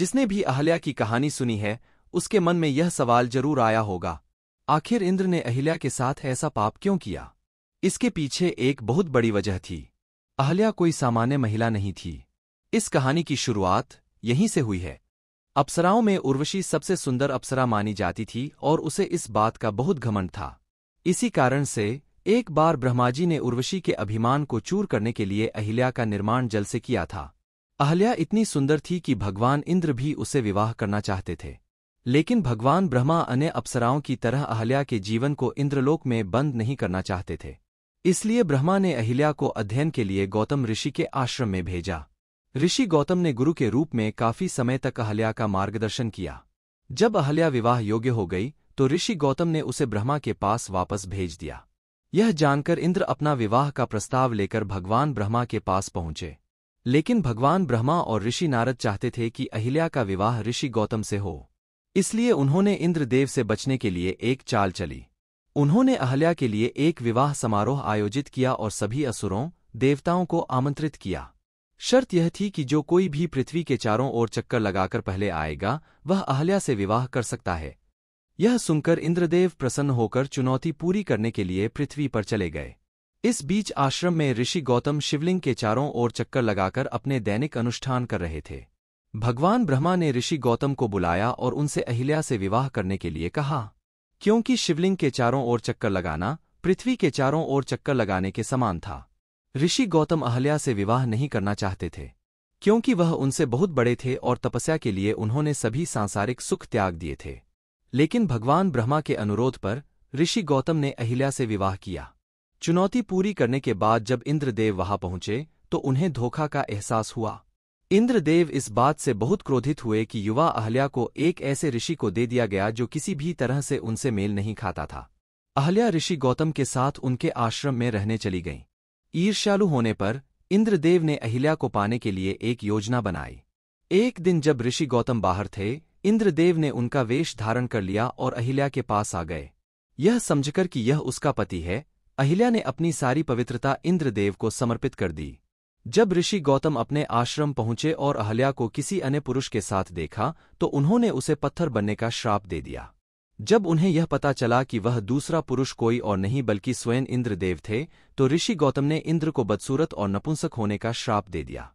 जिसने भी अहल्या की कहानी सुनी है उसके मन में यह सवाल जरूर आया होगा आखिर इंद्र ने अहिल्या के साथ ऐसा पाप क्यों किया इसके पीछे एक बहुत बड़ी वजह थी अहल्या कोई सामान्य महिला नहीं थी इस कहानी की शुरुआत यहीं से हुई है अप्सराओं में उर्वशी सबसे सुंदर अप्सरा मानी जाती थी और उसे इस बात का बहुत घमंड था इसी कारण से एक बार ब्रह्माजी ने उर्वशी के अभिमान को चूर करने के लिए अहिल्या का निर्माण जल से किया था अहल्या इतनी सुंदर थी कि भगवान इंद्र भी उसे विवाह करना चाहते थे लेकिन भगवान ब्रह्मा अन्य अप्सराओं की तरह अहल्या के जीवन को इंद्रलोक में बंद नहीं करना चाहते थे इसलिए ब्रह्मा ने अहिल्या को अध्ययन के लिए गौतम ऋषि के आश्रम में भेजा ऋषि गौतम ने गुरु के रूप में काफी समय तक अहल्या का मार्गदर्शन किया जब अहल्या विवाह योग्य हो गई तो ऋषि गौतम ने उसे ब्रह्मा के पास वापस भेज दिया यह जानकर इंद्र अपना विवाह का प्रस्ताव लेकर भगवान ब्रह्मा के पास पहुंचे लेकिन भगवान ब्रह्मा और ऋषि नारद चाहते थे कि अहिल्या का विवाह ऋषि गौतम से हो इसलिए उन्होंने इंद्रदेव से बचने के लिए एक चाल चली उन्होंने अहल्या के लिए एक विवाह समारोह आयोजित किया और सभी असुरों देवताओं को आमंत्रित किया शर्त यह थी कि जो कोई भी पृथ्वी के चारों ओर चक्कर लगाकर पहले आएगा वह अहल्या से विवाह कर सकता है यह सुनकर इंद्रदेव प्रसन्न होकर चुनौती पूरी करने के लिए पृथ्वी पर चले गए इस बीच आश्रम में ऋषि गौतम शिवलिंग के चारों ओर चक्कर लगाकर अपने दैनिक अनुष्ठान कर रहे थे भगवान ब्रह्मा ने ऋषि गौतम को बुलाया और उनसे अहिल्या से विवाह करने के लिए कहा क्योंकि शिवलिंग के चारों ओर चक्कर लगाना पृथ्वी के चारों ओर चक्कर लगाने के समान था ऋषि गौतम अहल्या से विवाह नहीं करना चाहते थे क्योंकि वह उनसे बहुत बड़े थे और तपस्या के लिए उन्होंने सभी सांसारिक सुख त्याग दिए थे लेकिन भगवान ब्रह्मा के अनुरोध पर ऋषि गौतम ने अहिल्या से विवाह किया चुनौती पूरी करने के बाद जब इंद्रदेव वहां पहुंचे तो उन्हें धोखा का एहसास हुआ इंद्रदेव इस बात से बहुत क्रोधित हुए कि युवा अहल्या को एक ऐसे ऋषि को दे दिया गया जो किसी भी तरह से उनसे मेल नहीं खाता था अहल्या ऋषि गौतम के साथ उनके आश्रम में रहने चली गईं ईर्ष्यालु होने पर इंद्रदेव ने अहिल्या को पाने के लिए एक योजना बनाई एक दिन जब ऋषि गौतम बाहर थे इंद्रदेव ने उनका वेश धारण कर लिया और अहिल्या के पास आ गए यह समझकर कि यह उसका पति है अहिल्या ने अपनी सारी पवित्रता इंद्रदेव को समर्पित कर दी जब ऋषि गौतम अपने आश्रम पहुंचे और अहल्या को किसी अन्य पुरुष के साथ देखा तो उन्होंने उसे पत्थर बनने का श्राप दे दिया जब उन्हें यह पता चला कि वह दूसरा पुरुष कोई और नहीं बल्कि स्वयं इंद्रदेव थे तो ऋषि गौतम ने इंद्र को बदसूरत और नपुंसक होने का श्राप दे दिया